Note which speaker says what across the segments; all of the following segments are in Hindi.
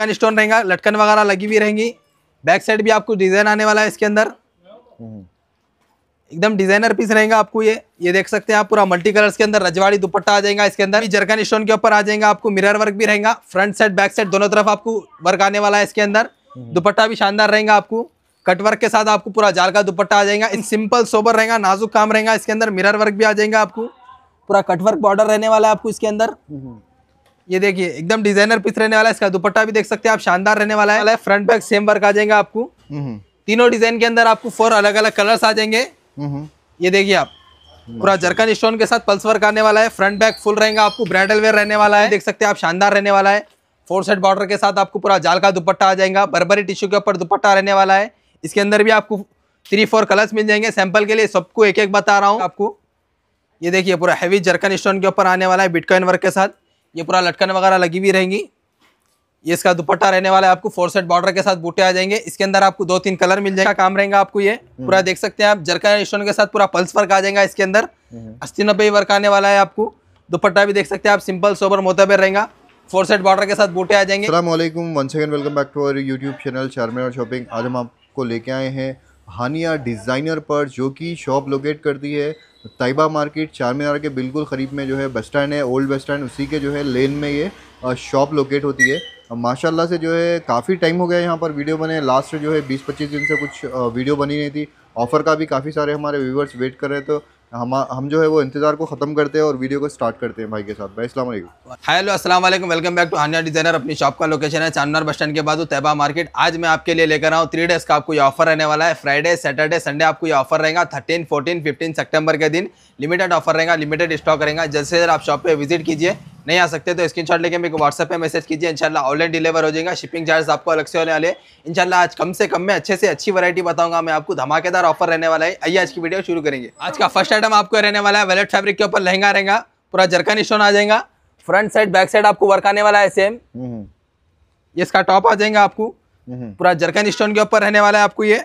Speaker 1: लटकन स्टोन रहेगा लटकन वगैरह लगी हुई रहेंगी बैक साइड भी आपको डिज़ाइन आने वाला है इसके अंदर हम्म। एकदम डिजाइनर पीस रहेगा आपको ये ये देख सकते हैं आप पूरा मल्टी कलर्स के अंदर रजवाड़ी दुपट्टा आ जाएगा इसके अंदर जरकन स्टोन के ऊपर आ जाएगा आपको मिरर वर्क भी रहेगा फ्रंट साइड बैक साइड दोनों तरफ आपको वर्क आने वाला है इसके अंदर हम्म। दुपट्टा भी शानदार रहेगा आपको कट वर्क के साथ आपको पूरा जाल का दुपट्टा आ जाएगा इन सिंपल सोबर रहेगा नाजुक काम रहेगा इसके अंदर मिरर वर्क भी आ जाएगा आपको पूरा कट वर्क बॉर्डर रहने वाला है आपको इसके अंदर हम्म। ये देखिए एकदम डिजाइनर पीस रहने वाला है इसका दुपट्टा भी देख सकते हैं आप शानदार रहने वाला है फ्रंट बैक सेम वर्क आ जाएगा आपको हम्म, हम्म। तीनों डिजाइन के अंदर आपको फोर अलग अलग कलर्स आ जाएंगे हम्म, ये देखिए आप पूरा जरकन स्टोन के साथ पल्स वर्क आने वाला है फ्रंट बैक फुल रहेगा आपको ब्राइडल वेयर रहने वाला है देख सकते हैं आप शानदार रहने वाला है फोर सेट बॉर्डर के साथ आपको पूरा जाल का दुपट्टा आ जाएगा बरबरी टिश्यू के ऊपर दुपट्टा रहने वाला है इसके अंदर भी आपको थ्री फोर कलर्स मिल जाएंगे सैंपल के लिए सबको एक एक बता रहा हूँ आपको ये देखिए पूरा हैवी जर्कन स्टोन के ऊपर आने वाला है बिटकॉइन वर्क के साथ ये पूरा लटकन वगैरह लगी हुई रहेंगी ये इसका दुपट्टा रहने वाला है आपको फोर सेट बॉर्डर के साथ बूटे आ जाएंगे इसके अंदर आपको दो तीन कलर मिल जाएगा काम रहेगा आपको ये हम्म। पूरा देख सकते हैं आप जरका स्टोन के साथ पूरा पल्स वर्क आ जाएगा इसके अंदर हम्म। अस्सी नब्बे वर्क आने वाला है आपको दुपट्टा भी देख सकते हैं आप सिंपल सोबर मोतबर रहेगा फोर सेट बॉर्डर के साथ बूटे आ जाएंगे
Speaker 2: welcome back to our YouTube channel Charminar shopping आज हम आपको लेके आए हैं हानिया डिज़ाइनर पर जो कि शॉप लोकेट कर दी है तयबा मार्केट चार मीनार के बिल्कुल करीब में जो है बस स्टैंड है ओल्ड बस स्टैंड उसी के जो है लेन में ये शॉप लोकेट होती है माशाल्लाह से जो है काफ़ी टाइम हो गया यहाँ पर वीडियो बने लास्ट जो है बीस पच्चीस दिन से कुछ वीडियो बनी नहीं थी ऑफ़र का भी काफ़ी सारे हमारे व्यूवर्स वेट कर रहे थे हम हम जो है वो इंतजार को खत्म करते हैं और वीडियो को स्टार्ट करते हैं भाई के साथ भाई अस्सलाम वालेकुम
Speaker 1: हेलो अस्सलाम वालेकुम welcome back to Haniya designer अपनी शॉप का लोकेशन है चांदनार बस स्टैंड के बाद तैबा मार्केट आज मैं आपके लिए लेकर आऊँ थ्री डेज का आपको ये ऑफर रहने वाला है फ्राइडे सैटरडे संडे आपको ये ऑफर रहेगा थर्टीन फोर्टीन फिफ्टीन सेप्टेम्बर के दिन लिमिटेड ऑफर रहेगा लिमिटेड स्टॉक रहेगा जैसे आप शॉप पर विजिट कीजिए नहीं आ सकते तो स्क्रीन लेके मेरे को व्हाट्सएप पर मैसेज कीजिए इनशाला ऑनलाइन डिलीवर हो जाएगा शिपिंग चार्ज आपको अलग से होने वाले इनशाला आज कम से कम में अच्छे से अच्छी वैरायटी बताऊंगा मैं आपको धमाकेदार ऑफर रहने वाला है आइए आज की वीडियो शुरू करेंगे आज का फर्स्ट आइटम आपको रहने वाला है वेलेट फैब्रिक के ऊपर लहंगा रहेगा पूरा जरकन स्टोन आ जाएगा फ्रंट साइड बैक साइड आपको वर्क आने वाला है सेम
Speaker 2: हम्म।
Speaker 1: इसका टॉप आ जाएगा आपको हम्म। पूरा जरकन स्टोन के ऊपर रहने वाला है आपको ये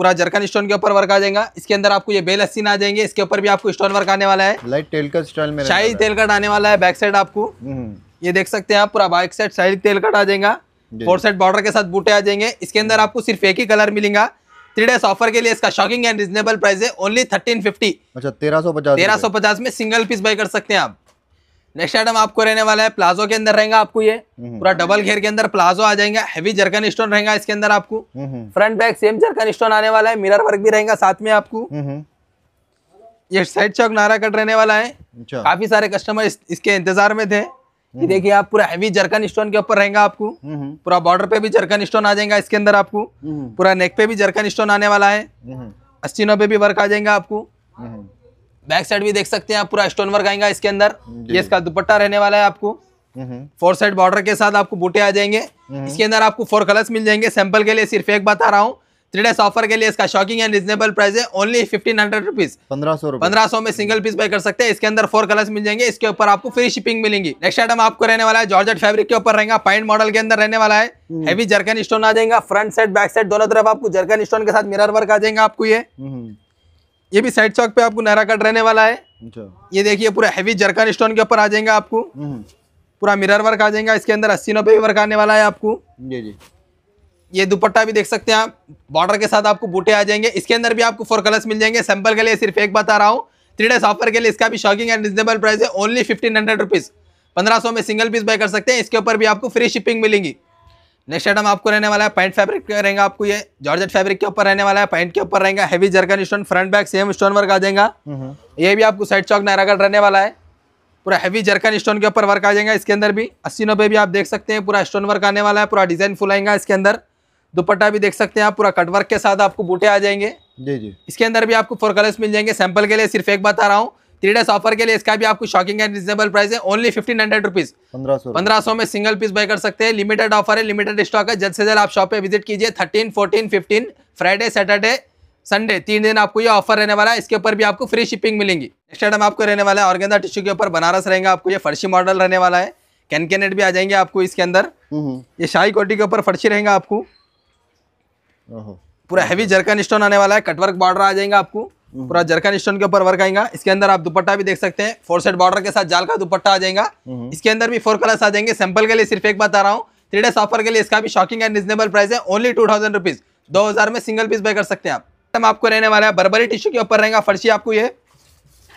Speaker 1: पूरा जरकन स्टोन के ऊपर वर्क आ जाएगा इसके अंदर आपको ये बेल अस्सी आ जाएंगे इसके ऊपर भी आपको स्टोन वर्क आने वाला है लाइट तेल का स्टाइल में शाही तेल कट आने वाला है बैक साइड आपको
Speaker 2: हम्म।
Speaker 1: ये देख सकते हैं आप पूरा बाइक साइड शाही तेल कट आ जाएगा फोर साइड बॉर्डर के साथ बूटे आ जाएंगे इसके अंदर आपको सिर्फ एक ही कलर मिलेगा थ्री डेज ऑफर के लिए इसका शॉकिंग एंड रीजनेबल प्राइस है ओनली थर्टीन फिफ्टी अच्छा तेरह सौ पचास तेरह सौ पचास में सिंगल पीस बाय कर सकते हैं आप नेक्स्ट आइटम आपको रहने वाला है प्लाजो के अंदर रहेगा आपको ये हम्म। पूरा डबल घेर के अंदर प्लाजो आ जाएगा हैवी जर्कन स्टोन रहेगा इसके अंदर आपको front back same zircon stone आने वाला है मिरर वर्क भी रहेगा साथ में आपको हम्म। ये साइड चौक नारा कट रहने वाला है अच्छा। काफी सारे कस्टमर इसके इंतजार में थे ये हम्म। देखिए आप पूरा हैवी जर्कन स्टोन के ऊपर रहेगा आपको पूरा बॉर्डर पे भी जर्कन स्टोन आ जाएगा इसके अंदर आपको पूरा नेक पे भी जर्कन स्टोन आने वाला है अस्टिनों पे भी वर्क आ जाएगा आपको बैक साइड भी देख सकते हैं आप पूरा स्टोन वर्क आएगा इसके अंदर ये इसका दुपट्टा रहने वाला है आपको फोर साइड बॉर्डर के साथ आपको बूटे आ जाएंगे इसके अंदर आपको फोर कलर्स मिल जाएंगे सैंपल के लिए सिर्फ एक बता रहा हूँ थ्री डेस ऑफर के लिए इसका शॉकिंग एंड रिजनेबल प्राइस है ओनली फिफ्टीन हंड्रेड रुपीज पंद्रह सौ पंद्रह सौ में सिंगल पीस बाई कर सकते हैं इसके अंदर फोर कलर्स मिल जाएंगे इसके ऊपर आपको फ्री शिपिंग मिलेंगी नेक्स्ट आइटम आपको रहने वाला है जॉर्जेट फैब्रिक के ऊपर रहेगा पाइंट मॉडल के अंदर रहने वाला है जर्कन हम्म। स्टोन आ जाएगा फ्रंट साइड बैक साइड दोनों तरफ आपको जर्कन स्टोन के साथ मिरर वर्क आ जाएगा आपको ये ये भी साइड चौक पे आपको नहरा कट रहने वाला है अच्छा। ये देखिए पूरा हैवी जरकन स्टोन के ऊपर आ जाएगा आपको हम्म। पूरा मिरर वर्क आ जाएगा इसके अंदर अस्सी नब्बे वर्क आने वाला है आपको जी जी ये दुपट्टा भी देख सकते हैं आप बॉर्डर के साथ आपको बूटे आ जाएंगे इसके अंदर भी आपको फोर कलर्स मिल जाएंगे सैंपल के लिए सिर्फ एक बता रहा हूँ थ्री डेज ऑफर के लिए इसका भी शॉकिंग एंड रिजनेबल प्राइस है ओनली फिफ्टीन हंड्रेड रुपीज़ पंद्रह सौ में सिंगल पीस बाय कर सकते हैं इसके ऊपर भी आपको फ्री शिपिंग मिलेंगी नेक्स्ट आइटम आपको रहने वाला है पैंट फैब्रिक पे रहेगा आपको ये जॉर्जेट फैब्रिक के ऊपर रहने वाला है पैंट के ऊपर रहेगा heavy zircon stone front back same stone work आ जाएगा हम्म। ये भी आपको साइड चौक नारागढ़ रहने वाला है पूरा हैवी जर्कन स्टोन के ऊपर वर्क आ जाएगा इसके अंदर भी अस्सी नब्बे भी आप देख सकते हैं पूरा स्टोन वर्क आने वाला है पूरा डिजाइन फुल आएगा इसके अंदर दुपट्टा भी देख सकते हैं आप पूरा कटवर्क के साथ आपको बूटे आ जाएंगे जी जी इसके अंदर भी आपको फोर कलर्स मिल जाएंगे सैंपल के लिए सिर्फ एक बता रहा हूँ थ्री डेज ऑफर के लिए इसका भी आपको शॉकिंग एंड रिजनेबल प्राइस है ओनली फिफ्टीन हंड्रेड रुपीज
Speaker 2: पंद्रह
Speaker 1: सौ में सिंगल पीस बाय कर सकते हैं लिमिटेड ऑफर है लिमिटेड स्टॉक है जल्द से जल्द आप शॉप पे विजिट कीजिए thirteen fourteen fifteen Friday Saturday Sunday तीन दिन आपको ये ऑफर रहने वाला है इसके ऊपर भी आपको फ्री शिपिंग मिलेंगी नेक्स्ट आइटम आपको रहने वाला है ऑर्गेंदा टिश्यू के ऊपर बनारस रहेंगे आपको ये फर्शी मॉडल रहने वाला है कैनकेनेट भी आ जाएंगे आपको इसके अंदर हम्म, हम्म। ये शाही कोटी के ऊपर फर्शी रहेगा आपको पूरा हैवी जरकन स्टोन आने वाला है कटवर्क बॉर्डर आ जाएगा आपको पूरा जरकन स्टोन के ऊपर वर्क आएगा इसके अंदर आप दुपट्टा भी देख सकते हैं फोर सेट बॉर्डर के साथ जाल का दुपट्टा आ जाएगा हम्म। इसके अंदर भी फोर कलर्स आ जाएंगे सैंपल के लिए सिर्फ एक बता रहा हूँ थ्री डेज ऑफर के लिए इसका भी शॉकिंग एंड रिजनेबल प्राइस है ओनली टू थाउजेंड रुपीज दो हजार में सिंगल पीस बाय कर सकते हैं आप आपको रहने वाला है बर्बरी टिश्यू के ऊपर रहेगा फर्शी आपको ये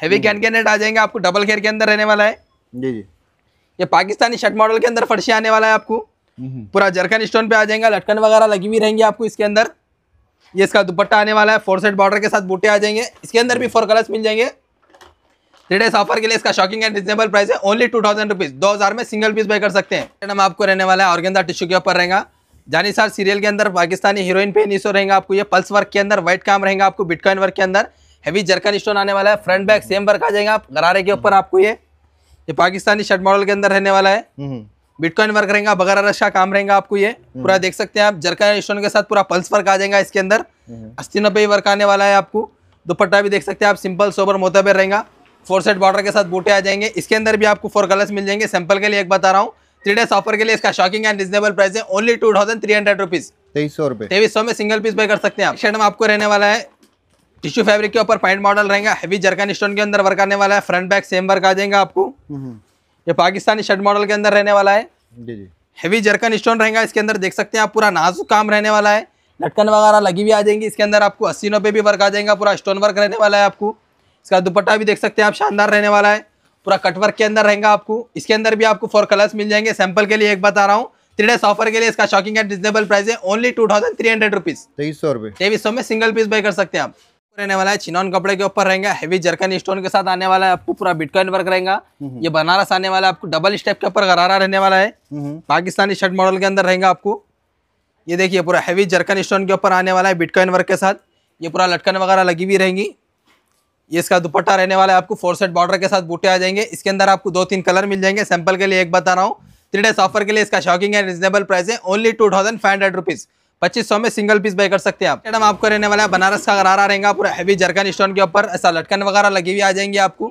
Speaker 1: हैवी कैन के नेट आ जाएंगे आपको डबल केयर के अंदर रहने वाला है जी जी ये पाकिस्तानी शर्ट मॉडल के अंदर फर्शी आने वाला है आपको हम्म। पूरा जरकन स्टोन पे आ जाएगा लटकन वगैरह लगी हुई रहेंगी आपको इसके अंदर ये इसका दुपट्टा आने वाला है फोर सेट बॉर्डर के साथ बूटे आ जाएंगे इसके अंदर भी फोर कलर्स मिल जाएंगे लेटेस्ट ऑफर के लिए इसका शॉकिंग एंड रिजनेबल प्राइस है ओनली टू थाउजेंड रुपीज दो हज़ार में सिंगल पीस बाई कर सकते हैं मैडम आपको रहने वाला है ऑर्गेंदा टिश्यू के ऊपर रहेगा जानीसार सीरियल के अंदर पाकिस्तानी हीरोइन पे नीसो रहेगा आपको ये पल्स वर्क के अंदर व्हाइट काम रहेगा आपको बिटकॉइन वर्क के अंदर हैवी जरकन स्टोन आने वाला है फ्रंट बैक सेम वर्क आ जाएगा आप गरारे के ऊपर आपको ये ये पाकिस्तानी शर्ट मॉडल के अंदर रहने वाला है हम्म। बिटकॉइन वर्क रहेगा बगैर रश का काम रहेगा आपको ये हम्म। पूरा देख सकते हैं आप जरका स्टोन के साथ पूरा पल्स वर्क आ जाएगा इसके अंदर हम्म। अस्सी नब्बे वर्क आने वाला है आपको दुपट्टा भी देख सकते हैं आप सिंपल सोबर मोतबर रहेगा फोर सेट बॉर्डर के साथ बूटे आ जाएंगे इसके अंदर भी आपको फोर कलर्स मिल जाएंगे सैंपल के लिए एक बता रहा हूँ थ्री डेज ऑफर के लिए इसका शॉकिंग एंड रिजनेबल प्राइस है only two thousand three hundred rupees तेईस सौ रुपए तेईस सौ में सिंगल पीस बाय कर सकते हैं आप शर्ट में आपको रहने वाला है टिश्यू फैब्रिक के ऊपर पॉइंट मॉडल रहेगा हैवी जरकन स्टोन के अंदर वर्क आने वाला है फ्रंट बैक सेम वर्क आ जाएगा आपको हम्म। ये पाकिस्तानी शर्ट मॉडल के अंदर रहने वाला है जी जी हैवी जरकन स्टोन रहेगा इसके अंदर देख सकते हैं आप पूरा नाजुक काम रहने वाला है लटकन वगैरह लगी भी आ जाएंगी इसके अंदर आपको अस्सी नब्बे भी वर्क आ जाएगा पूरा स्टोन वर्क रहने वाला है आपको इसका दुपट्टा भी देख सकते हैं आप शानदार रहने वाला है पूरा कट वर्क के अंदर रहेगा आपको इसके अंदर भी आपको फोर कलर्स मिल जाएंगे सैंपल के लिए एक बता रहा हूँ थ्री डेस ऑफर के लिए इसका शॉकिंग एंड रिजनेबल प्राइस है only two thousand three hundred rupees तेईस सौ रुपये तेईस सौ में सिंगल पीस बाय कर सकते हैं आप रहने वाला है चिनौन कपड़े के ऊपर रहेगा हेवी जर्कन स्टोन के साथ आने वाला है आपको पूरा बिटकॉइन वर्क रहेगा हम्म। ये बनारस आने वाला है आपको डबल स्टेप के ऊपर गरारा रहने वाला है हम्म। पाकिस्तानी शर्ट मॉडल के अंदर रहेगा आपको ये देखिए पूरा हेवी जर्कन स्टोन के ऊपर आने वाला है बिटकॉइन वर्क के साथ ये पूरा लटकन वगैरह लगी हुई रहेंगी ये इसका दुपट्टा रहने वाला है आपको फोर सेट बॉर्डर के साथ बूटे आ जाएंगे इसके अंदर आपको दो तीन कलर मिल जाएंगे सैंपल के लिए एक बता रहा हूँ थ्री डेज ऑफर के लिए इसका शॉकिंग है रिजनेबल प्राइस है only two thousand five hundred rupees पच्चीस सौ में सिंगल पीस बाय कर सकते हैं आप मैडम आपको रहने वाला है बनारस का गरारा रहेगा पूरा हैवी जरकन स्टोन के ऊपर ऐसा लटकन वगैरह लगी हुई आ जाएंगी आपको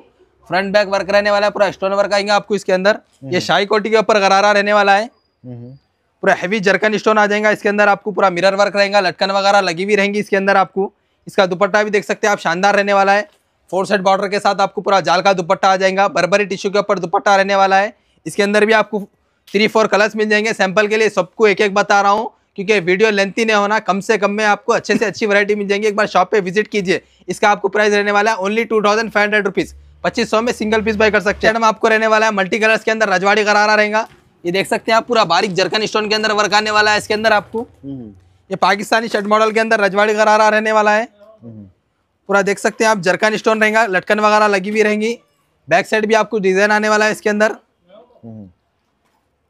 Speaker 1: फ्रंट बैक वर्क रहने वाला है पूरा स्टोन वर्क आएंगे आपको इसके अंदर ये हम्म। शाही कोटी के ऊपर गरारा रहने वाला है
Speaker 2: हम्म।
Speaker 1: पूरा हैवी जरकन स्टोन आ जाएगा इसके अंदर आपको पूरा मिरर वर्क रहेगा लटकन वगैरह लगी हुई रहेंगी इसके अंदर आपको इसका दुपट्टा भी देख सकते हैं आप शानदार रहने वाला है फोर सेट बॉर्डर के साथ आपको पूरा जाल का दुपट्टा आ जाएगा बर्बरी टिश्यू के ऊपर दुपट्टा रहने वाला है इसके अंदर भी आपको थ्री फोर कलर्स मिल जाएंगे सैंपल के लिए सबको एक एक बता रहा हूँ क्योंकि वीडियो लेंथी नहीं होना कम से कम में आपको अच्छे से अच्छी वैरायटी मिल जाएगी एक बार शॉप पे विजिट कीजिए इसका आपको प्राइस रहने वाला है only two thousand five hundred rupees पच्चीस सौ में सिंगल पीस बाई कर सकते हैं आपको रहने वाला है मल्टी कलर्स के अंदर रजवाड़ी करारा रहेगा ये देख सकते हैं आप पूरा बारीक जरकन स्टोन के अंदर वर्क आने वाला है इसके अंदर आपको हम्म। ये पाकिस्तानी शर्ट मॉडल के अंदर रजवाड़ी करारा रहने वाला है
Speaker 2: हम्म।
Speaker 1: पूरा देख सकते हैं आप जरकन स्टोन रहेगा लटकन वगैरह लगी हुई रहेंगी बैक साइड भी आपको डिजाइन आने वाला है इसके अंदर हम्म।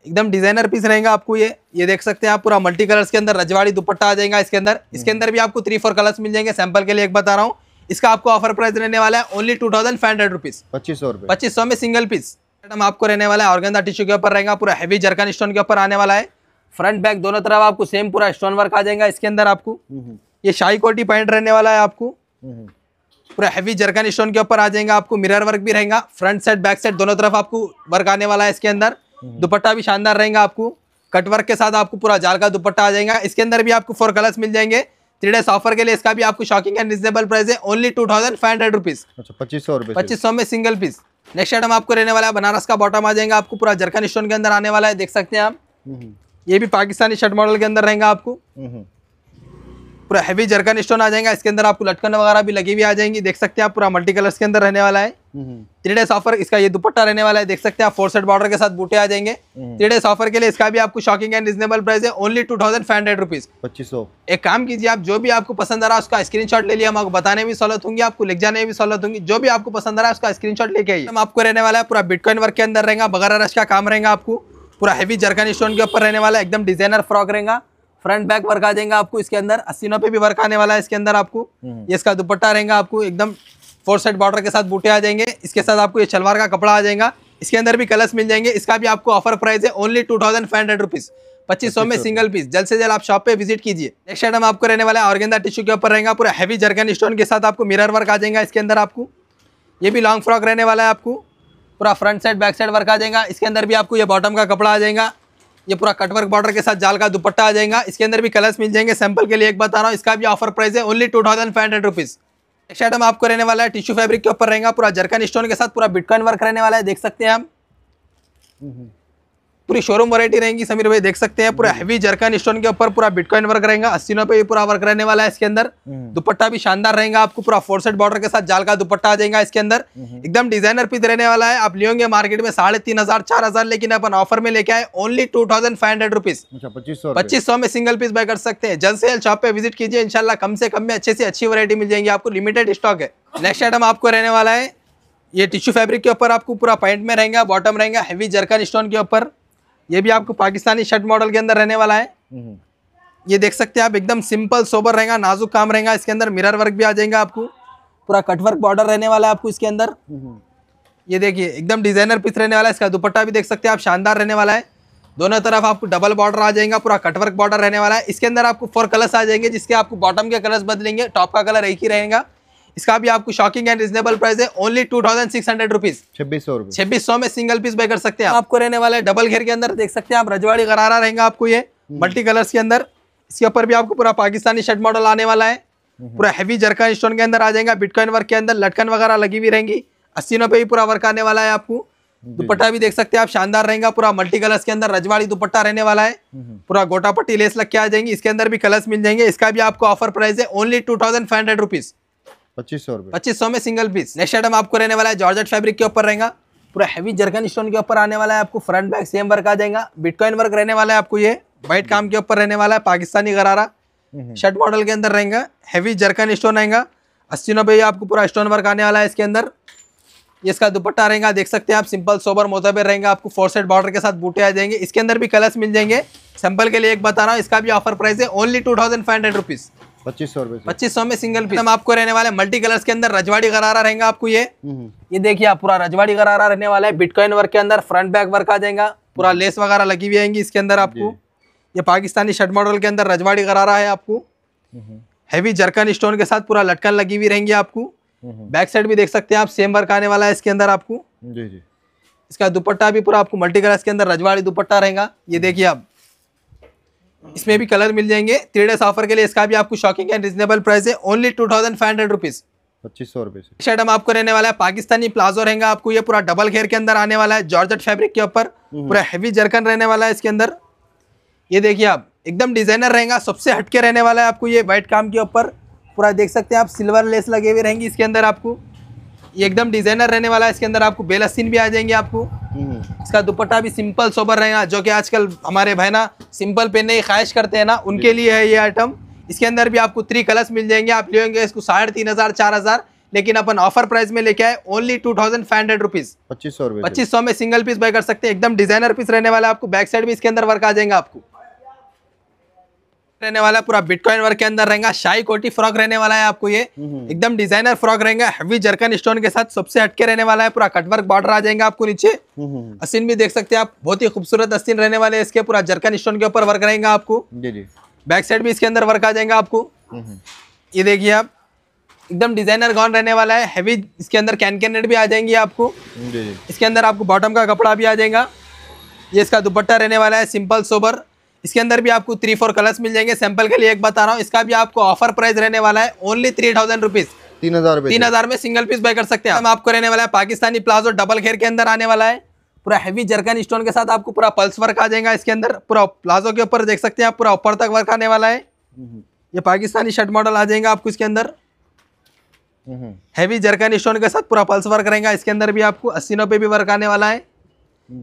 Speaker 1: एकदम डिजाइनर पीस रहेगा आपको ये ये देख सकते हैं आप पूरा मल्टी कलर्स के अंदर रजवाड़ी दुपट्टा आ जाएगा इसके अंदर इसके हम्म। अंदर भी आपको थ्री फोर कलर्स मिल जाएंगे सैंपल के लिए एक बता रहा हूँ इसका आपको ऑफर प्राइस रहने वाला है only two thousand five hundred rupees पच्चीस सौ पच्चीस सौ में सिंगल पीस मैडम आपको रहने वाला है ऑर्गेंदा टिश्यू के ऊपर रहेगा पूरा हैवी जर्कन स्टोन के ऊपर आने वाला है फ्रंट बैक दोनों तरफ आपको सेम पूरा स्टोन वर्क आ जाएगा इसके अंदर आपको हम्म। ये शाही कोटी पैंट रहने वाला है आपको हम्म। पूरा हैवी जर्कन स्टोन के ऊपर आ जाएगा आपको मिरर वर्क भी रहेगा फ्रंट साइड बैक साइड दोनों तरफ आपको वर्क आने वाला है इसके अंदर हम्म। दुपट्टा भी शानदार रहेगा आपको कटवर्क के साथ आपको पूरा जाल का दुपट्टा आ जाएगा इसके अंदर भी आपको फोर कलर्स मिल जाएंगे थ्री डेज ऑफर के लिए इसका भी आपको शॉकिंग एंड रिजनेबल प्राइस है only two thousand five hundred rupees
Speaker 2: पच्चीस सौ पच्चीस सौ
Speaker 1: में सिंगल पीस नेक्स्ट आइटम आपको रहने वाला है बनारस का बॉटम आ जाएगा आपको पूरा जरखन स्टोन के अंदर आने वाला है देख सकते हैं आप हम्म। ये भी पाकिस्तानी शर्ट मॉडल के अंदर रहेगा आपको हम्म। पूरा हैवी जर्कन स्टोन आ जाएगा इसके अंदर आपको लटकन वगैरह भी लगी हुई आ जाएंगी देख सकते हैं आप पूरा मल्टी कलर्स के अंदर रहने वाला है थ्री डेज ऑफर इसका ये दुपट्टा रहने वाला है देख सकते हैं आप फोर सेट बॉर्डर के साथ बूटे आ जाएंगे थ्री डेज ऑफर के लिए इसका भी आपको शॉकिंग एंड रिजनेबल प्राइस है only two thousand five hundred rupees पच्चीस एक काम कीजिए आप जो भी आपको पसंद आ रहा है उसका स्क्रीन ले लिया हम आपको बताने भी सहलत होंगी आपको लिख जाने भी सहलत होंगी जो भी आपको पसंद आ रहा है उसका स्क्रीन शॉट लेके आइए हम आपको रहने वाला है पूरा बिटकॉइन वर्क के अंदर रहेगा बगैर रश का काम रहेगा आपको पूरा हैवी जर्कन स्टोन के ऊपर रहने वाला है एकदम डिजाइनर फ्रॉक रहेगा फ्रंट बैक वर्क आ जाएगा आपको इसके अंदर अस्सी पे भी वर्क आने वाला है इसके अंदर आपको हम्म। ये इसका दुपट्टा रहेगा आपको एकदम फोर साइड बॉर्डर के साथ बूटे आ जाएंगे इसके साथ आपको ये शलवार का कपड़ा आ जाएगा इसके अंदर भी कलर्स मिल जाएंगे इसका भी आपको ऑफर प्राइस है only two thousand five hundred rupees पच्चीस सौ में सिंगल पीस जल्द से जल्द आप शॉप पे विजिट कीजिए नेक्स्ट आइटम आपको रहने वाला है ऑर्गेंदा टिश्यू के ऊपर रहेगा पूरा हैवी जर्गन स्टोन के साथ आपको मिरर वर्क आ जाएगा इसके अंदर आपको ये भी लॉन्ग फ्रॉक रहने वाला है आपको पूरा front side back side work आ जाएगा इसके अंदर भी आपको ये बॉटम का कपड़ा आ जाएगा ये पूरा कटवर्क बॉर्डर के साथ जाल का दुपट्टा आ जाएगा इसके अंदर भी कलर्स मिल जाएंगे सैंपल के लिए एक बता रहा हूँ इसका भी ऑफर प्राइस है only two thousand five hundred rupees next item आपको रहने वाला है टिश्यू फैब्रिक के ऊपर रहेगा पूरा जरकन स्टोन के साथ पूरा बिटकॉइन वर्क रहने वाला है देख सकते हैं हम हम्म, हम्म। पूरी शोरूम वरायटी रहेगी समीर भाई देख सकते हैं पूरा हैवी जरकन स्टोन के ऊपर पूरा बिटकॉइन वर्क रहेगा अस्सी रुपए भी पूरा वर्क रहने वाला है इसके अंदर हम्म। दुपट्टा भी शानदार रहेगा आपको पूरा फोरसेट बॉर्डर के साथ जाल का दुपट्टा आ जाएगा इसके अंदर हम्म। एकदम डिजाइनर पीस रहने वाला है आप लियोगे मार्केट में साढ़े तीन हजार चार हजार लेकिन अपन ऑफर में लेके आए only two thousand five hundred rupees पच्चीस सौ में सिंगल पीस बाय कर सकते हैं जल्द से जल्द शॉप पे विजिट कीजिए इनशाला कम से कम में अच्छे से अच्छी वरायटी मिल जाएगी आपको लिमिटेड स्टॉक है नेक्स्ट आइटम आपको रहने वाला है ये टिश्यू फैब्रिक के ऊपर आपको पूरा पॉइंट में रहेगा बॉटम रहेगा हैवी जरकन स्टोन के ऊपर ये भी आपको पाकिस्तानी शर्ट मॉडल के अंदर रहने वाला है हम्म। ये देख सकते हैं आप एकदम सिंपल सोबर रहेगा नाजुक काम रहेगा इसके अंदर मिरर वर्क भी आ जाएगा आपको पूरा कटवर्क बॉर्डर रहने वाला है आपको इसके अंदर हम्म। ये देखिए एकदम डिजाइनर पीस रहने वाला है इसका दुपट्टा भी देख सकते हैं आप शानदार रहने वाला है दोनों तरफ आपको डबल बॉर्डर आ जाएगा पूरा कटवर्क बॉर्डर रहने वाला है इसके अंदर आपको फोर कलर्स आ जाएंगे जिसके आपको बॉटम के कलर्स बदलेंगे टॉप का कलर एक ही रहेगा इसका भी आपको शॉकिंग एंड रिजनेबल प्राइस है only two thousand six hundred rupees छब्बीस सौ छब्बीस सौ में सिंगल पीस बाय कर सकते हैं आपको रहने वाला है डबल घेर के अंदर देख सकते हैं आप रजवाड़ी गरारा रहेंगे आपको ये मल्टी हम्म। कलर्स के अंदर इसके ऊपर भी आपको पूरा पाकिस्तानी शर्ट मॉडल आने वाला है हम्म। पूरा हैवी जरका स्टोन के अंदर आ जाएगा बिटकॉइन वर्क के अंदर लटकन वगैरह लगी हुई रहेंगी अस्सीनों रुपये भी पूरा वर्क आने वाला है आपको दुपट्टा भी देख सकते हैं आप शानदार रहेगा पूरा मल्टी कलर्स के अंदर रजवाड़ी दुपट्टा रहने वाला है हम्म। पूरा गोटापट्टी लेस लग के आ जाएंगे इसके अंदर भी कलर्स मिल जाएंगे इसका भी आपको ऑफर प्राइस है only two thousand five hundred rupees पच्चीस सौ पच्चीस सौ में सिंगल पीस नेक्स्ट आइटम आपको रहने वाला है जॉर्जेट फैब्रिक के ऊपर रहेगा पूरा हैवी जर्गन स्टोन के ऊपर आने वाला है आपको फ्रंट बैक सेम वर्क आ जाएगा बिटकॉइन वर्क रहने वाला है आपको ये वाइट काम के ऊपर रहने वाला है पाकिस्तानी गरारा शर्ट हम्म, मॉडल हम्म। के अंदर रहेगा हैवी जर्कन स्टोन रहेगा अस्सी नब्बे आपको पूरा स्टोन वर्क आने वाला है इसके अंदर ये इसका दुपट्टा रहेगा देख सकते हैं आप सिंपल सोबर मोतबर रहेगा आपको फोर सेट बॉर्डर के साथ बूटे आ जाएंगे इसके अंदर भी कलर्स मिल जाएंगे सैंपल के लिए एक बता रहा हूँ इसका भी ऑफर प्राइस है only two thousand five hundred rupees पच्चीस सौ पच्चीस में सिंगल पीस हम आपको रहने वाले मल्टी कलर्स के अंदर रजवाड़ी गरारा रहेगा आपको ये हम्म। ये देखिए आप पूरा रजवाड़ी गरारा रहने वाला है बिटकॉइन वर्क के अंदर फ्रंट बैक वर्क आ जाएगा पूरा लेस वगैरह लगी हुई आएंगी इसके अंदर आपको ये पाकिस्तानी शर्ट मॉडल के अंदर रजवाड़ी गरारा है आपको हैवी जरकन स्टोन के साथ पूरा लटकन लगी हुई रहेंगी आपको बैक हम्म। साइड भी देख सकते हैं आप सेम वर्क आने वाला है इसके अंदर आपको जी जी इसका दुपट्टा भी पूरा आपको मल्टी कलर्स के अंदर रजवाड़ी दुपट्टा रहेगा ये देखिए आप इसमें भी कलर मिल जाएंगे थ्री डेज ऑफर के लिए इसका भी आपको शॉकिंग एंड रीजनेबल प्राइस है only two thousand five hundred rupees पच्चीस सौ रुपए शर्ट हम आपको रहने वाला है पाकिस्तानी प्लाजो रहेगा आपको ये पूरा डबल घेर के अंदर आने वाला है जॉर्ज फैब्रिक के ऊपर हम्म। पूरा हैवी जर्कन रहने वाला है इसके अंदर ये देखिए आप एकदम डिजाइनर रहेगा सबसे हटके रहने वाला है आपको ये व्हाइट काम के ऊपर पूरा देख सकते हैं आप सिल्वर लेस लगे हुए रहेंगी इसके अंदर आपको ये एकदम डिजाइनर रहने वाला है इसके अंदर आपको बेलस्तीन भी आ जाएंगे आपको हम्म। इसका दुपट्टा भी सिंपल सोबर रहेगा जो कि आजकल हमारे भाई ना सिंपल पहनने की ख्वाहिश करते हैं ना उनके लिए है ये आइटम इसके अंदर भी आपको थ्री कलर्स मिल जाएंगे आप लेंगे इसको साढ़े तीन हजार चार हजार लेकिन अपन ऑफर प्राइस में लेके आए only two thousand five hundred rupees
Speaker 2: पच्चीस सौ पच्चीस
Speaker 1: सौ में सिंगल पीस बाय कर सकते हैं एकदम डिजाइनर पीस रहने वाला है आपको बैक साइड भी इसके अंदर वर्क आ जाएंगे आपको रहने वाला है पूरा बिटकॉइन वर्क के अंदर रहेगा शाही कोटी फ्रॉक रहने वाला है आपको ये हम्म, हम्म। एकदम डिजाइनर फ्रॉक रहेगा हेवी जर्कन स्टोन के साथ सबसे हटके रहने वाला है पूरा कटवर्क बॉर्डर आ जाएगा आपको नीचे हम्म, असिन भी देख सकते हैं आप बहुत ही खूबसूरत असिन रहने वाले इसके पूरा जर्कन स्टोन के ऊपर वर्क रहेगा आपको बैक साइड भी इसके अंदर वर्क आ जाएगा आपको ये देखिए आप एकदम डिजाइनर गॉन रहने वाला है हैवी इसके अंदर कैन कैन भी आ जाएंगी आपको इसके अंदर आपको बॉटम का कपड़ा भी आ जाएगा ये इसका दुपट्टा रहने वाला है सिंपल सोबर इसके अंदर भी आपको थ्री फोर कलर्स मिल जाएंगे सैंपल के लिए एक बता रहा हूँ इसका भी आपको ऑफर प्राइस रहने वाला है ओनली थ्री थाउजेंड रुपीज़
Speaker 2: तीन हज़ार तीन हज़ार
Speaker 1: में सिंगल पीस बाय कर सकते हैं हम आपको रहने वाला है पाकिस्तानी प्लाजो डबल घेर के अंदर आने वाला है पूरा हैवी जर्कन स्टोन के साथ आपको पूरा पल्स वर्क आ जाएगा इसके अंदर पूरा प्लाजो के ऊपर देख सकते हैं आप पूरा ऊपर तक वर्क आने वाला है ये पाकिस्तानी शर्ट मॉडल आ जाएगा आपको इसके अंदर हैवी जर्कन स्टोन के साथ पूरा पल्स वर्क रहेगा इसके अंदर भी आपको अस्सी पे भी वर्क आने वाला है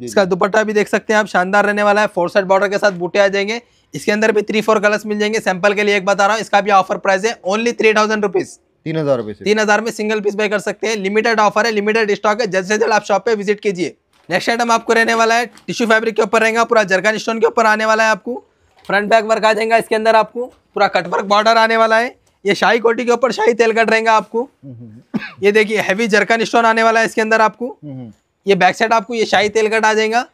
Speaker 1: इसका दुपट्टा भी देख सकते हैं आप शानदार रहने वाला है फोर साइड बॉर्डर के साथ बूटे आ जाएंगे इसके अंदर भी थ्री फोर कलर्स मिल जाएंगे सैंपल के लिए एक बता रहा हूँ इसका भी ऑफर प्राइस है ओनली थ्री थाउजेंड रुपीज तीन हजार रुपए तीन हजार में सिंगल पीस बाई कर सकते हैं लिमिटेड ऑफर है लिमिटेड स्टॉक है जल्द से जल्द आप शॉप पे विजिट कीजिए नेक्स्ट आइटम आपको रहने वाला है टिश्यू फैब्रिक के ऊपर रहेगा पूरा जरगन स्टोन के ऊपर आने वाला है आपको फ्रंट बैक वर्क आ जाएगा इसके अंदर आपको पूरा कटवर्क बॉर्डर आने वाला है ये शाही कोटी के ऊपर शाही तेल कट रहेगा आपको हम्म, हम्म, हम्म। ये देखिए हैवी जरकन स्टोन आने वाला है इसके अंदर आपको ये बैक साइड आपको ये शाही तेल कट आ जाएगा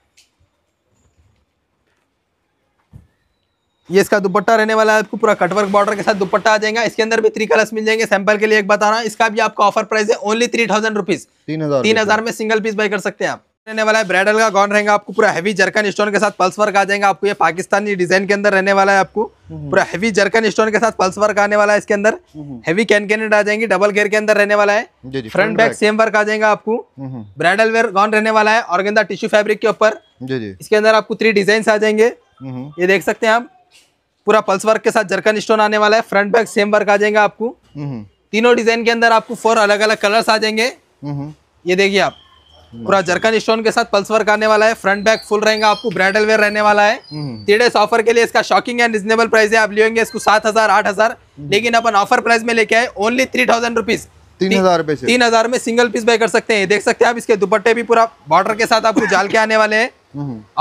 Speaker 1: ये इसका दुपट्टा रहने वाला है आपको पूरा कटवर्क बॉर्डर के साथ दुपट्टा आ जाएगा इसके अंदर भी थ्री कलर्स मिल जाएंगे सैंपल के लिए एक बता रहा हूँ इसका भी आपका ऑफर प्राइस है ओनली थ्री थाउजेंड रुपीज तीन हजार में सिंगल पीस बाई कर सकते हैं आप रहने वाला है ब्राइडल का गॉन रहेगा आपको पूरा हैवी जर्कन स्टोन के साथ पल्स वर्क आ जाएगा आपको ये पाकिस्तानी डिजाइन के अंदर रहने वाला है आपको हम्म। पूरा हैवी जर्कन स्टोन के साथ पल्स वर्क आने वाला है इसके अंदर हैवी कैन कैनेट आ जाएंगे डबल गेयर के अंदर रहने वाला है फ्रंट बैक सेम वर्क आ जाएगा आपको ब्राइडल वेयर गॉन रहने वाला है और टिश्यू फेब्रिक के ऊपर इसके अंदर आपको थ्री डिजाइन आ जाएंगे हम्म। ये देख सकते हैं आप पूरा पल्स वर्क के साथ जर्कन स्टोन आने वाला है फ्रंट बैक सेम वर्क आ जाएगा आपको हम्म। तीनों डिजाइन के अंदर आपको फोर अलग अलग कलर्स आ जाएंगे ये देखिए आप पूरा जर्कन स्टोन के साथ पल्स वर्क आने वाला है फ्रंट बैक फुल रहेगा आपको ब्राइडल वेयर रहने वाला है थ्री डेज ऑफर के लिए इसका शॉकिंग एंड रिजनेबल प्राइस है आप लेंगे इसको सात हजार आठ हजार हम्म। लेकिन अपन ऑफर प्राइस में लेके आए ओनली थ्री थाउजेंड रुपीज तीन हजार तीन हजार में सिंगल पीस बाय कर सकते हैं देख सकते हैं आप इसके दुपट्टे भी पूरा बॉर्डर के साथ आपको जाल के आने वाले हैं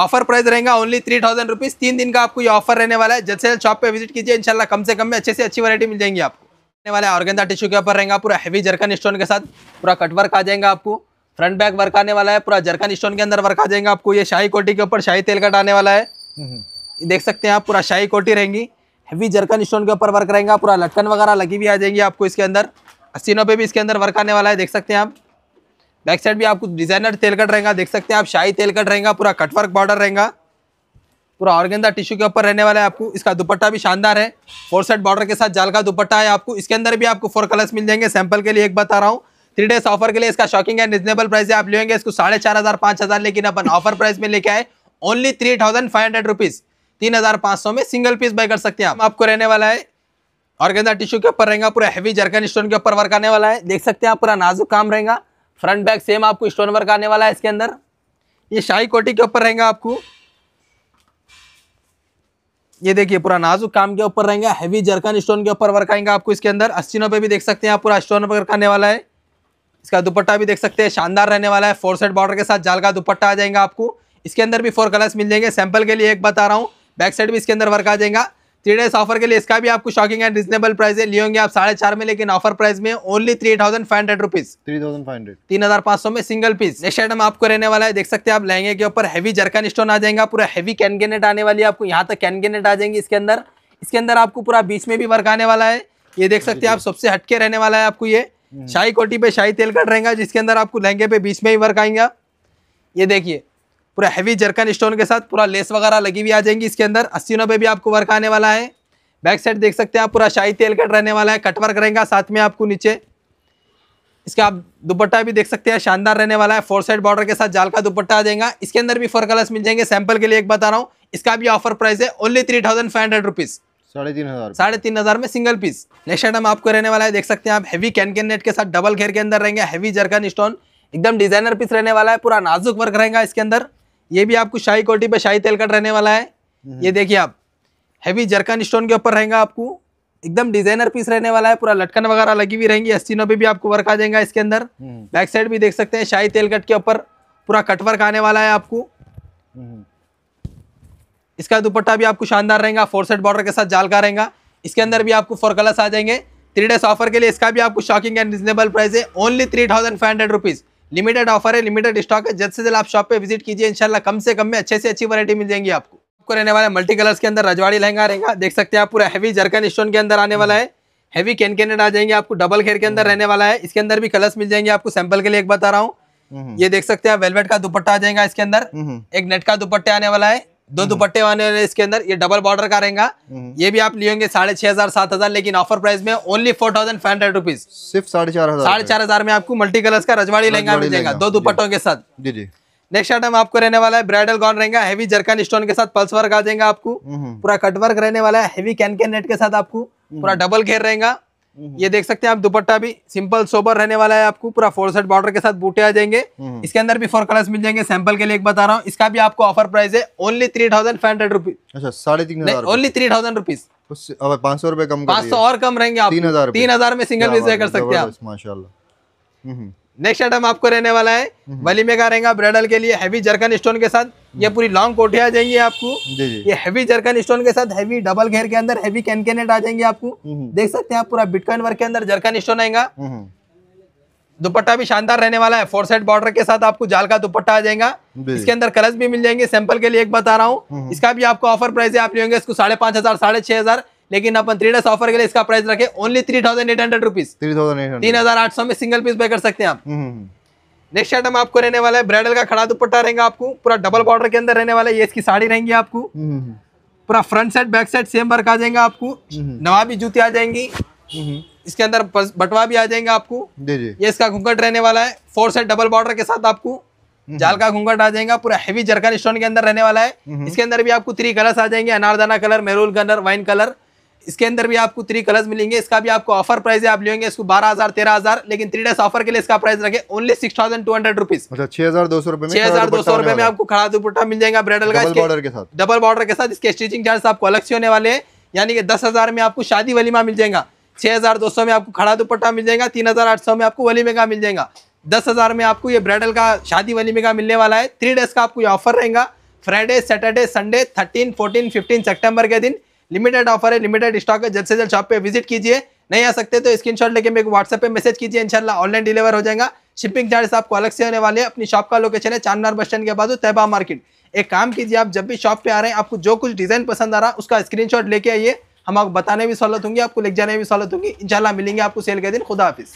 Speaker 1: ऑफर हम्म। प्राइस रहेगा ओनली थ्री थाउजेंड रुपीज तीन दिन का आपको ये ऑफर रहने वाला है जल्द से जल्द शॉप पे विजिट कीजिए इनशाला कम से कम में अच्छे से अच्छी वैरायटी मिल जाएंगी आपको वाले ऑर्गेंदा टिश्यू के ऊपर रहेगा पूरा हेवी जर्कन स्टोन के साथ पूरा कटवर्क आ जाएगा आपको फ्रंट बैक वर्क आने वाला है पूरा जरकन स्टोन के अंदर वर्क आ जाएंगे आपको ये शाही कोटी के ऊपर शाही तेल कट आने वाला है
Speaker 2: हम्म।
Speaker 1: देख सकते हैं आप पूरा शाही कोटी रहेंगी हैवी जरकन स्टोन के ऊपर वर्क रहेगा पूरा लटकन वगैरह लगी भी आ जाएगी आपको इसके अंदर अस्सीनों पे भी इसके अंदर वर्क आने वाला है देख सकते हैं आप बैक साइड भी आपको डिजाइनर तेल कट रहेगा देख सकते हैं आप शाही तेल कट रहेगा पूरा कटवर्क बॉर्डर रहेगा पूरा ऑर्गेंदा टिश्यू के ऊपर रहने वाला है आपको इसका दुपट्टा भी शानदार है फोर साइड बॉर्डर के साथ जाल का दुपट्टा है आपको इसके अंदर भी आपको फोर कलर्स मिल जाएंगे सैंपल के लिए एक बता रहा हूँ थ्री डेज ऑफर के लिए इसका शॉकिंग है रिजनेबल प्राइस है आप लेंगे इसको साढ़े चार हज़ार पांच हज़ार लेकिन अपन ऑफर प्राइस में लेके आए only three thousand five hundred rupees तीन हज़ार पांच सौ में सिंगल पीस बाय कर सकते हैं आपको रहने वाला है ऑर्गेंजा टिश्यू के ऊपर रहेगा पूरा हैवी जर्कन स्टोन के ऊपर वर्क आने वाला है देख सकते हैं पूरा नाजुक काम रहेगा फ्रंट बैक सेम आपको स्टोन वर्क आने वाला है इसके अंदर ये शाही कोटी के ऊपर रहेगा आपको ये देखिए पूरा नाजुक काम के ऊपर रहेगा हैवी जर्कन स्टोन के ऊपर वर्क आएगा आपको इसके अंदर अस्सी पे भी देख सकते हैं पूरा स्टोन वर्क आने वाला है इसका दुपट्टा भी देख सकते हैं शानदार रहने वाला है फोर सेट बॉर्डर के साथ जाल का दुपट्टा आ जाएगा आपको इसके अंदर भी फोर कलर्स मिल जाएंगे सैंपल के लिए एक बता रहा हूँ बैक साइड भी इसके अंदर वर्क आ जाएगा थ्री डेज ऑफर के लिए इसका भी आपको शॉकिंग एंड रीजनेबल प्राइस है लियोगे आप साढ़े चार में लेकिन ऑफर प्राइस में only three thousand five hundred rupees three thousand five hundred तीन हजार पांच सौ में सिंगल पीस नेक्स्ट आइटम आपको रहने वाला है देख सकते हैं आप लहंगे के ऊपर हैवी जरकन स्टोन आ जाएगा पूरा हैवी कैनगेनेट आने वाली है आपको यहाँ तक कैनगेनेट आ जाएंगे इसके अंदर इसके अंदर आपको पूरा बीच में भी वर्क आने वाला है ये देख सकते हैं आप सबसे हटके रहने वाला है आपको ये हम्म। शाही कोटी पे शाही तेल कट रहेगा जिसके अंदर आपको लहंगे पे बीच में ही वर्क आएंगे ये देखिए पूरा हैवी जरकन स्टोन के साथ पूरा लेस वगैरह लगी हुई आ जाएंगी इसके अंदर अस्सी नब्बे भी आपको वर्क आने वाला है बैक साइड देख सकते हैं आप पूरा शाही तेल कट रहने वाला है कट वर्क रहेगा साथ में आपको नीचे इसका आप दुपट्टा भी देख सकते हैं शानदार रहने वाला है फोर साइड बॉर्डर के साथ जाल का दुपट्टा आ जाएगा इसके अंदर भी फोर कलर्स मिल जाएंगे सैंपल के लिए एक बता रहा हूँ इसका भी ऑफर प्राइस है only three thousand five hundred rupees साढ़े तीन हजार साढ़े तीन हजार में सिंगल पीस नेक्स्ट आइटम आपको रहने वाला है देख सकते हैं आप हैवी कैन कैन नेट के साथ डबल घेर के अंदर रहेंगे हैवी जर्कन स्टोन एकदम डिजाइनर पीस रहने वाला है पूरा नाजुक वर्क रहेगा इसके अंदर ये भी आपको शाही कोटी पे शाही तेलकट रहने वाला है हम्म। ये देखिए आप हैवी जर्कन स्टोन के ऊपर रहेगा आपको एकदम डिजाइनर पीस रहने वाला है पूरा लटकन वगैरह लगी हुई रहेंगी अस्तीनों पे भी आपको वर्क आ जाएगा इसके अंदर बैक हम्म। साइड भी देख सकते हैं शाही तेलकट के ऊपर पूरा कटवर्क आने वाला है आपको
Speaker 2: हम्म।
Speaker 1: इसका दुपट्टा भी आपको शानदार रहेगा फोर सेट बॉर्डर के साथ जाल का रहेगा इसके अंदर भी आपको फोर कलर्स आ जाएंगे थ्री डेज ऑफर के लिए इसका भी आपको शॉकिंग एंड रिजनेबल प्राइस है only three thousand five hundred rupees limited offer है लिमिटेड स्टॉक है जल्द से जल्द आप शॉप पे विजिट कीजिए इनशाला कम से कम में अच्छे से अच्छी वरायटी मिल जाएंगी आपको आपको रहने वाला है मल्टी कलर्स के अंदर रजवाड़ी लहंगा रहेगा देख सकते हैं आप पूरा हैवी जर्कन स्टोन के अंदर आने वाला है हैवी कैनेट आ जाएंगे आपको डबल खेर के अंदर हम्म। रहने वाला है इसके अंदर भी कलर्स मिल जाएंगे आपको सैंपल के लिए एक बता रहा हूँ हम्म। ये देख सकते हैं वेलवेट का दुपट्टा आ जाएगा इसके अंदर हम्म। एक नेट का दुपट्टा आने वाला है दो हम्म। दुपट्टे वाले इसके अंदर ये डबल बॉर्डर का रहेगा हम्म। ये भी आप लिएंगे साढ़े छह हजार सात हजार लेकिन ऑफर प्राइस में only four thousand five hundred rupees सिर्फ साढ़े चार हजार साढ़े चार हजार में आपको मल्टी कलर का रजवाड़ी लहंगा मिलेगा दो दुपट्टों के साथ जी जी नेक्स्ट आइटम आपको रहने वाला है ब्राइडल गॉन रहेगा हेवी जरकन स्टोन के साथ पल्स वर्क आ जाएगा आपको हम्म, पूरा कट वर्क रहने वाला है हैवी कैनकेट नेट के साथ आपको पूरा डबल घेर रहेगा हम्म। ये देख सकते हैं आप दुपट्टा भी सिंपल सोबर रहने वाला है आपको पूरा फोर सेट बॉर्डर के साथ बूटे आ जाएंगे हम्म। इसके अंदर भी फोर कलर्स मिल जाएंगे सैंपल के लिए एक बता रहा हूँ इसका भी आपको ऑफर प्राइस है only three thousand five hundred rupees अच्छा साढ़े तीन हजार ओनली थ्री थाउजेंड रुपीज पाँच सौ रुपए कम पाँच सौ और कम रहेंगे आप तीन हजार तीन हजार में सिंगल विजय कर सकते हैं माशाला हम्म। नेक्स्ट आइटम आपको रहने वाला है हम्म। वली में का रहेगा ब्रेडल के लिए हैवी जर्कन स्टोन के साथ हम्म। ये पूरी लॉन्ग कोठिया आ जाएंगी आपको ये हैवी जर्कन स्टोन के साथ हैवी डबल घेर के अंदर हैवी कैनकेनेट आ जाएंगे आपको हम्म। देख सकते हैं आप पूरा बिटकॉइन वर्क के अंदर जर्कन स्टोन आएगा दुपट्टा भी शानदार रहने वाला है फोर साइड बॉर्डर के साथ आपको जाल का दुपट्टा आ जाएगा इसके अंदर कलर्स भी मिल जाएंगे सैंपल के लिए एक बता रहा हूँ इसका भी आपको ऑफर प्राइस है आप लेंगे इसको साढ़े पांच हजार साढ़े छह हजार लेकिन अपन थ्री डेस ऑफर के लिए इसका प्राइस रखे only three thousand eight hundred rupees
Speaker 2: तीन हजार
Speaker 1: आठ सौ में सिंगल पीस बाय कर सकते हैं आप नेक्स्ट आइटम हम्म, हम्म, हम्म. आपको रहने वाला है ब्राइडल का खड़ा दुपट्टा रहेगा आपको पूरा डबल बॉर्डर के अंदर रहने वाला है ये इसकी साड़ी रहेंगी आपको
Speaker 2: पूरा
Speaker 1: front side back side same work आ जाएगा आपको नवाबी जूती आ जाएंगी इसके अंदर बटवा भी आ जाएंगे आपको ये इसका घूंघट रहने वाला है फोर साइड डबल बॉर्डर के साथ आपको जाल का घूंघट आ जाएगा पूरा हेवी जरकन स्टोन के अंदर रहने वाला है इसके अंदर भी आपको थ्री कलर्स आ जाएंगे अनारदाना colour maroon colour wine colour इसके अंदर भी आपको थ्री कलर्स मिलेंगे इसका भी आपको ऑफर प्राइस है आप लेंगे इसको बारह हजार तेरह हजार लेकिन थ्री डेस ऑफर के लिए इसका प्राइस रखे only six thousand two hundred rupees
Speaker 2: छह हजार दो सौ रुपए छह हजार दो सौ रुपए में आपको
Speaker 1: खड़ा दुपट्टा मिल जाएगा ब्राइडल का बॉर्डर के साथ डबल बॉर्डर के साथ इसके स्टिचिंग चार्ज आपको अलग से होने वाले यानी कि दस हजार में आपको शादी वलीमा मिल जाएगा छह हजार दो सौ में आपको खड़ा दुपट्टा मिल जाएगा तीन हजार आठ सौ में आपको वलीमे का मिल जाएगा दस हजार में आपको ये ब्राइडल का शादी वलीमे का मिलने वाला है थ्री डेज का आपको ये ऑफर रहेगा Friday Saturday Sunday thirteen fourteen fifteen September के दिन लिमिटेड ऑफर है लिमिटेड स्टॉक है जल्द से जल्द शॉप पे विजिट कीजिए नहीं आ सकते तो स्क्रीन शॉट लेके मेरे व्हाट्सएप पे मैसेज कीजिए इनशाला ऑनलाइन डिलीवर हो जाएगा शिपिंग चार्ज आपको अलग से होने वाले हैं अपनी शॉप का लोकेशन है चांदनार बस स्टैंड के बाद तैबा मार्केट एक काम कीजिए आप जब भी शॉप पे आ रहे हैं आपको जो कुछ डिजाइन पसंद आ रहा है उसका स्क्रीन लेके आइए हम आपको बताने भी सहलत होंगी आपको लेके जाने भी सहलत होंगी इनशाला मिलेंगे आपको सेल के दिन खुदा हाफिज़